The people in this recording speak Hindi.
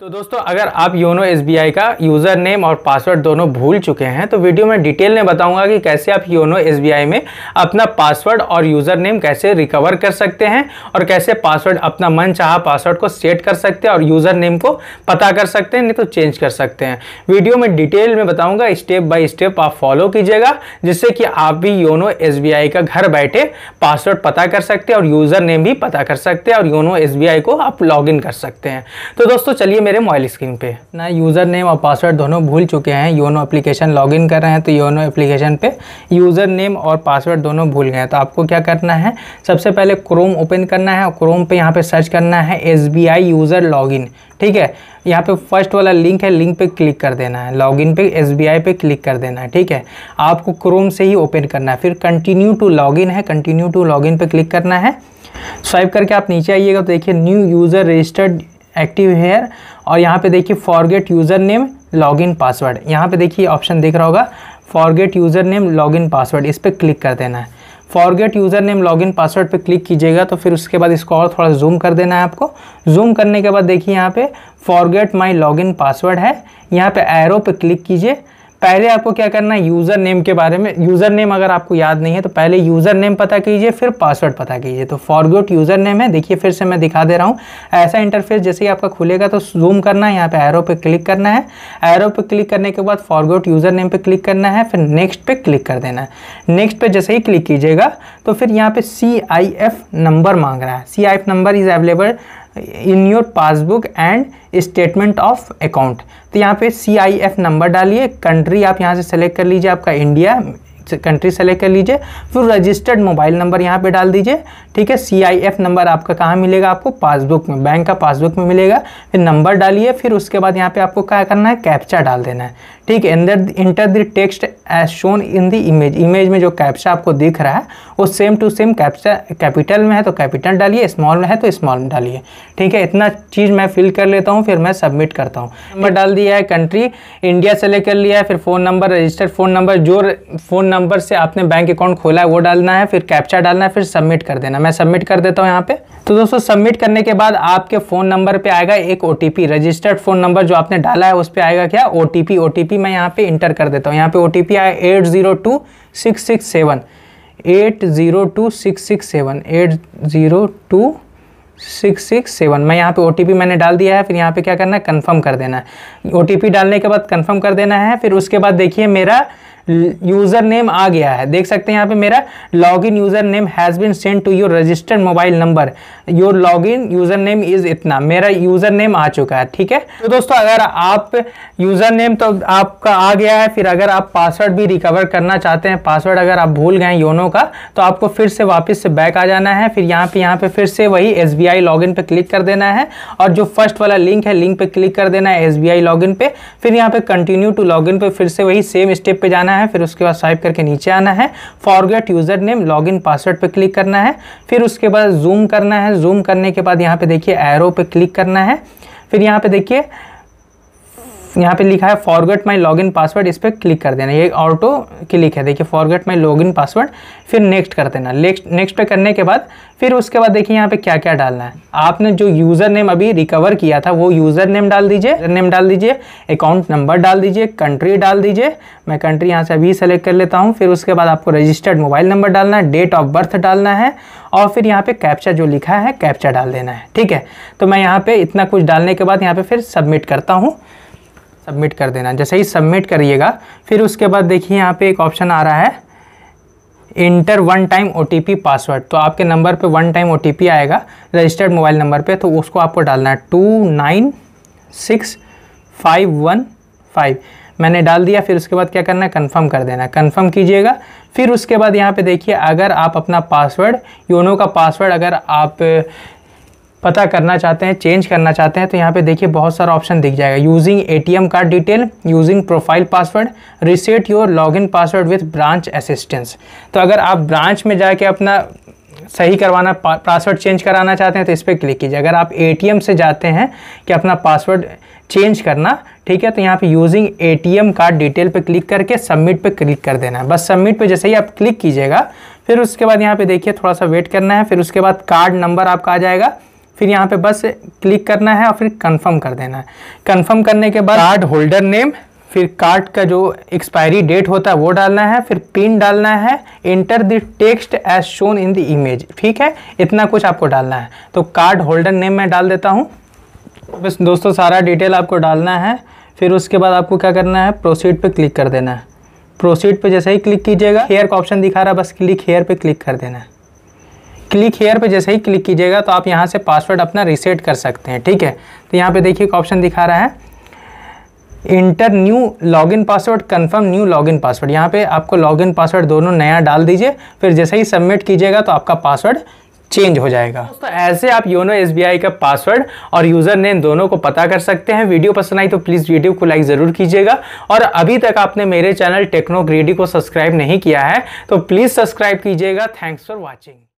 तो दोस्तों अगर आप योनो एस का यूज़र नेम और पासवर्ड दोनों भूल चुके हैं तो वीडियो में डिटेल में बताऊंगा कि कैसे आप योनो एस में अपना पासवर्ड और यूज़र नेम कैसे रिकवर कर सकते हैं और कैसे पासवर्ड अपना मन चाह पासवर्ड को सेट कर सकते हैं और यूज़र नेम को पता कर सकते हैं नहीं तो चेंज कर सकते हैं वीडियो में डिटेल में बताऊँगा स्टेप बाई स्टेप आप फॉलो कीजिएगा जिससे कि आप भी योनो एस का घर बैठे पासवर्ड पता कर सकते हैं और यूज़र नेम भी पता कर सकते हैं और योनो एस को आप लॉग कर सकते हैं तो दोस्तों चलिए मेरे मोबाइल स्क्रीन पे ना यूज़र नेम और पासवर्ड दोनों भूल चुके हैं योनो एप्लीकेशन लॉगिन कर रहे हैं तो योनो एप्लीकेशन पे यूज़र नेम और पासवर्ड दोनों भूल गए हैं तो आपको क्या करना है सबसे पहले क्रोम ओपन करना है और क्रोम पे यहाँ पे सर्च करना है एस यूज़र लॉगिन ठीक है यहाँ पे फर्स्ट वाला लिंक है लिंक पे क्लिक कर देना है लॉगिन पे एस पे क्लिक कर देना है ठीक है आपको क्रोम से ही ओपन करना है फिर कंटिन्यू टू लॉगिन है कंटिन्यू टू लॉगिन पे क्लिक करना है स्वाइप करके आप नीचे आइएगा तो देखिए new user registered active here और यहाँ पे देखिए forget user name login password यहाँ पे देखिए ऑप्शन देख रहा होगा forget user name login password इस पर क्लिक कर देना है forget user name login password पे क्लिक कीजिएगा तो फिर उसके बाद इसको और थोड़ा जूम कर देना है आपको जूम करने के बाद देखिए यहाँ पे फॉरगेट माई लॉगिन पासवर्ड है यहाँ पे एरो पे क्लिक कीजिए पहले आपको क्या करना है यूज़र नेम के बारे में यूज़र नेम अगर आपको याद नहीं है तो पहले यूज़र नेम पता कीजिए फिर पासवर्ड पता कीजिए तो फॉरगोट यूज़र नेम है देखिए फिर से मैं दिखा दे रहा हूँ ऐसा इंटरफेस जैसे ही आपका खुलेगा तो जूम करना है यहाँ पे एरो पे क्लिक करना है एरो पे क्लिक करने के बाद फॉरगोट यूज़र नेम पे क्लिक करना है फिर नेक्स्ट पे क्लिक कर देना है नेक्स्ट पे जैसे ही क्लिक कीजिएगा तो फिर यहाँ पे सी नंबर मांग रहा है C number is available in your passbook and statement of account तो यहाँ पे सी आई एफ नंबर डालिए कंट्री आप यहाँ से सेलेक्ट कर लीजिए आपका इंडिया कंट्री सेलेक्ट कर लीजिए फिर रजिस्टर्ड मोबाइल नंबर यहाँ पे डाल दीजिए ठीक है सी आई एफ नंबर आपका कहाँ मिलेगा आपको पासबुक में बैंक का पासबुक में मिलेगा फिर नंबर डालिए फिर उसके बाद यहाँ पे आपको क्या करना है कैप्चा डाल देना है ठीक है अंदर enter the text as shown in the image image में जो कैप्चा आपको दिख रहा है वो same to same captcha capital में है तो कैपिटल डालिए स्मॉल में है तो स्मॉल में डालिए ठीक है इतना चीज़ मैं फिल कर लेता हूँ फिर मैं सबमिट करता हूँ नंबर डाल दिया है कंट्री इंडिया सेलेक्ट कर लिया है फिर phone number registered phone number जो फ़ोन नंबर नंबर से आपने बैंक अकाउंट खोला है वो डालना है फिर कैप्चा डालना है फिर सबमिट कर देना मैं सबमिट कर देता हूँ यहाँ पे तो दोस्तों सबमिट करने के बाद आपके फ़ोन नंबर पे आएगा एक ओ रजिस्टर्ड फ़ोन नंबर जो आपने डाला है उस पर आएगा क्या ओ टी मैं यहाँ पे इंटर कर देता हूँ यहाँ पे ओ टी आया eight zero two six six seven eight zero two six six seven eight zero two six six seven मैं यहाँ पे ओ मैंने डाल दिया है फिर यहाँ पे क्या करना है कन्फर्म कर देना है ओ डालने के बाद कन्फर्म कर देना है फिर उसके बाद देखिए मेरा यूज़र नेम आ गया है देख सकते हैं यहाँ पे मेरा log in user name has been send to your registered mobile number your log in user name is इतना मेरा यूज़र नेम आ चुका है ठीक है तो दोस्तों अगर आप यूज़र नेम तो आपका आ गया है फिर अगर आप पासवर्ड भी रिकवर करना चाहते हैं पासवर्ड अगर आप भूल गए योनो का तो आपको फिर से वापस से बैक आ जाना है फिर यहाँ पे यहाँ पे फिर से वही एस बी आई इन पे क्लिक कर देना है और जो फर्स्ट वाला लिंक है लिंक पे क्लिक कर देना है एस बी आई इन पे फिर यहाँ पे कंटिन्यू टू इन पे फिर से वही सेम स्टेप पे जाना है है फिर उसके बाद स्वाइप करके नीचे आना है forget user name log in password पर क्लिक करना है फिर उसके बाद जूम करना है जूम करने के बाद यहाँ पे देखिए एरो पे क्लिक करना है फिर यहाँ पे देखिए यहाँ पे लिखा है forget my log in password इस पर क्लिक कर देना ये ऑटो क्लिक है देखिए forget my log in password फिर नेक्स्ट कर देना नेक्स्ट नेक्स्ट पे करने के बाद फिर उसके बाद देखिए यहाँ पे क्या क्या डालना है आपने जो यूज़र नेम अभी रिकवर किया था वो यूज़र नेम डाल दीजिए नेम डाल दीजिए अकाउंट नंबर डाल दीजिए कंट्री डाल दीजिए मैं कंट्री यहाँ से अभी सेलेक्ट कर लेता हूँ फिर उसके बाद आपको रजिस्टर्ड मोबाइल नंबर डालना है डेट ऑफ बर्थ डालना है और फिर यहाँ पे कैप्चा जो लिखा है कैप्चा डाल देना है ठीक है तो मैं यहाँ पे इतना कुछ डालने के बाद यहाँ पे फिर सबमिट करता हूँ सबमिट कर देना जैसे ही सबमिट करिएगा फिर उसके बाद देखिए यहाँ पे एक ऑप्शन आ रहा है enter one time O password तो आपके नंबर पे वन टाइम ओ आएगा रजिस्टर्ड मोबाइल नंबर पे तो उसको आपको डालना है two nine six five one five मैंने डाल दिया फिर उसके बाद क्या करना है कन्फर्म कर देना कन्फर्म कीजिएगा फिर उसके बाद यहाँ पे देखिए अगर आप अपना पासवर्ड योनो का पासवर्ड अगर आप पता करना चाहते हैं चेंज करना चाहते हैं तो यहाँ पे देखिए बहुत सारा ऑप्शन दिख जाएगा using ATM card detail using profile password reset your login password with branch assistance तो अगर आप ब्रांच में जाके अपना सही करवाना पासवर्ड चेंज कराना चाहते हैं तो इस पर क्लिक कीजिए अगर आप एम से जाते हैं कि अपना पासवर्ड चेंज करना ठीक है तो यहाँ पे यूजिंग एम कार्ड डिटेल पे क्लिक करके सबमिट पे क्लिक कर देना है बस सबमिट पे जैसे ही आप क्लिक कीजिएगा फिर उसके बाद यहाँ पे देखिए थोड़ा सा वेट करना है फिर उसके बाद कार्ड नंबर आपका आ जाएगा फिर यहाँ पे बस क्लिक करना है और फिर कंफर्म कर देना है कंफर्म करने के बाद कार्ड होल्डर नेम फिर कार्ड का जो एक्सपायरी डेट होता है वो डालना है फिर पिन डालना है enter the text as shown in the image ठीक है इतना कुछ आपको डालना है तो कार्ड होल्डर नेम मैं डाल देता हूँ बस दोस्तों सारा डिटेल आपको डालना है फिर उसके बाद आपको क्या करना है प्रोसीड पर क्लिक कर देना है प्रोसीड पर जैसे ही क्लिक कीजिएगा हेयर का ऑप्शन दिखा रहा है बस क्लिक हेयर पर क्लिक कर देना है क्लिक हेयर पे जैसे ही क्लिक कीजिएगा तो आप यहाँ से पासवर्ड अपना रीसेट कर सकते हैं ठीक है तो यहाँ पे देखिए एक ऑप्शन दिखा रहा है enter new login password confirm new login password यहाँ पे आपको लॉगिन पासवर्ड दोनों नया डाल दीजिए फिर जैसे ही सबमिट कीजिएगा तो आपका पासवर्ड चेंज हो जाएगा तो ऐसे आप योनो एस का पासवर्ड और यूज़र नेम दोनों को पता कर सकते हैं वीडियो पसंद आई तो प्लीज़ वीडियो को लाइक ज़रूर कीजिएगा और अभी तक आपने मेरे चैनल टेक्नो ग्रेडी को सब्सक्राइब नहीं किया है तो प्लीज़ सब्सक्राइब कीजिएगा थैंक्स फॉर वॉचिंग